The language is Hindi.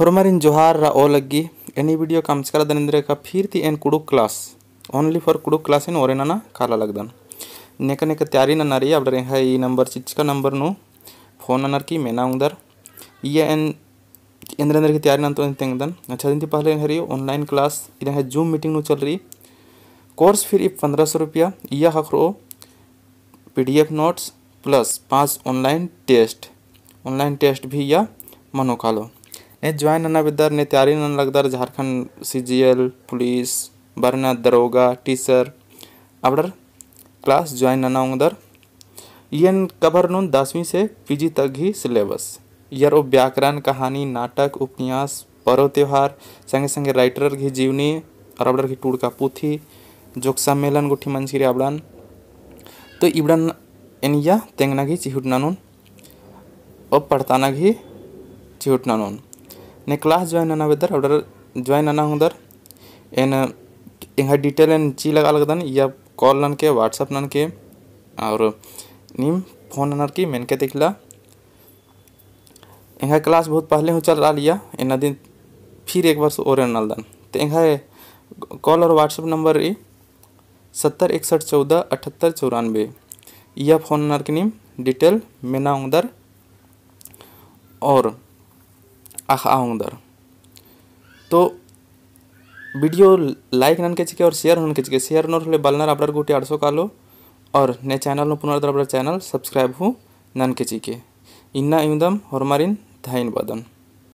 हरमारीन जोहार रा ओ लगी एनी वीडियो का अमस्कार दरिंद्र का फिर ती एन कुड़ू क्लास ओनली फॉर कुड़ू क्लास इन और एना खाला लगदन नेक नेक तैयारी ना रही अब रे नंबर चिच नंबर नो फोन नंबर की मैं ना उधर ये एन इंद्र इंद्र की तैयारी ना तो इन तेंगदन अच्छा दिन थी पहले इन हरी ऑनलाइन क्लास इन है जूम मीटिंग नो चल रही कोर्स फिर इफ पंद्रह सौ रुपया यह हक रो पी नोट्स प्लस पाँच ऑनलाइन टेस्ट ऑनलाइन टेस्ट भी या मनोकालो ज्वाइन अन्नाबेदार ने तैयारी लगदार Jharkhand C G L police बरना दरोगा टीचर अबडर क्लास ज्वाइन उंगदर इन कवर नून दसवीं से पीजी तक ही सिलेबस यार वो व्याकरण कहानी नाटक उपन्यास पर्व त्यौहार संगे संगे राइटर की जीवनी और अबडर की टूड़ का पुथी जोक सम्मेलन गुठी मंचिरी अबड़ान तो इबड़न एनिया तेंगना घी चिहुटना नून और पढ़ताना घी चिहुटना नून क्लास ज्वाइन आना इधर ऑर्डर ज्वाइन आना उधर एन यहाँ डिटेल एन ची लगा लगता या कॉल नन के व्हाट्सएप नन के और नीम फोन नन की मेन के देख ला यहाँ क्लास बहुत पहले हो चल रहा लिया इन दिन फिर एक बार और नल दन तो यहाँ कॉल और व्हाट्सएप नंबर ही सत्तर इकसठ चौदह अठहत्तर चौरानवे यह फोन नर के नीम डिटेल मेना उधर और आउंदर तो वीडियो लाइक नन के और शेयर नन के शेयर ले बलनर अपरार गोटे आठशो कालो और ने चैनल पुनर्दर अपरार चैनल सब्सक्राइब हो नन के इन्ना इमदम हरमारिन धाइन बदन